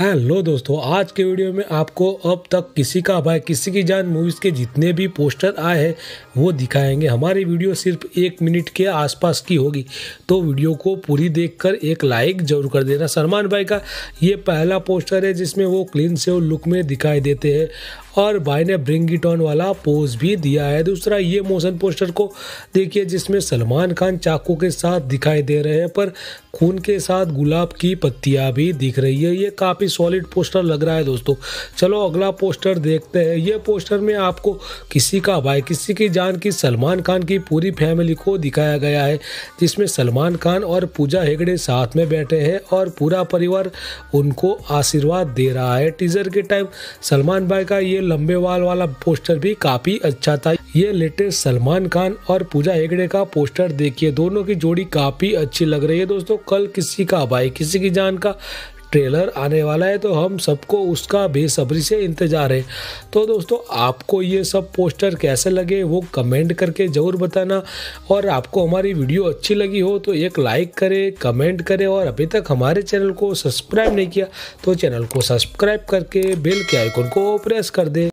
hello दोस्तों आज के वीडियो में आपको अब तक किसी का भाई किसी की जान मूवीज़ के जितने भी पोस्टर आए हैं वो दिखाएंगे हमारी वीडियो सिर्फ एक मिनट के आसपास की होगी तो वीडियो को पूरी देखकर एक लाइक जरूर कर देना सलमान भाई का ये पहला पोस्टर है जिसमें वो क्लीन सेव लुक में दिखाई देते हैं और भाई ने ब्रिंग इट ऑन वाला पोज भी दिया है दूसरा ये मोशन पोस्टर को देखिए जिसमें सलमान खान चाकू के साथ दिखाई दे रहे हैं पर खून के साथ गुलाब की पत्तियाँ भी दिख रही है ये काफ़ी काफी सॉलिड पोस्टर लग रहा है दोस्तों चलो अगला पोस्टर देखते हैं ये पोस्टर में आपको किसी का भाई किसी की जान की सलमान खान की पूरी फैमिली को दिखाया गया है जिसमें सलमान खान और पूजा हेगड़े साथ में बैठे हैं और पूरा परिवार उनको आशीर्वाद दे रहा है टीजर के टाइम सलमान भाई का ये लंबे वाल वाला पोस्टर भी काफी अच्छा था ये लेटेस्ट सलमान खान और पूजा हेगड़े का पोस्टर देखिए दोनों की जोड़ी काफी अच्छी लग रही है दोस्तों कल किसी का भाई किसी की जान का ट्रेलर आने वाला है तो हम सबको उसका बेसब्री से इंतज़ार है तो दोस्तों आपको ये सब पोस्टर कैसे लगे वो कमेंट करके ज़रूर बताना और आपको हमारी वीडियो अच्छी लगी हो तो एक लाइक करें कमेंट करें और अभी तक हमारे चैनल को सब्सक्राइब नहीं किया तो चैनल को सब्सक्राइब करके बेल के आइकन को प्रेस कर दें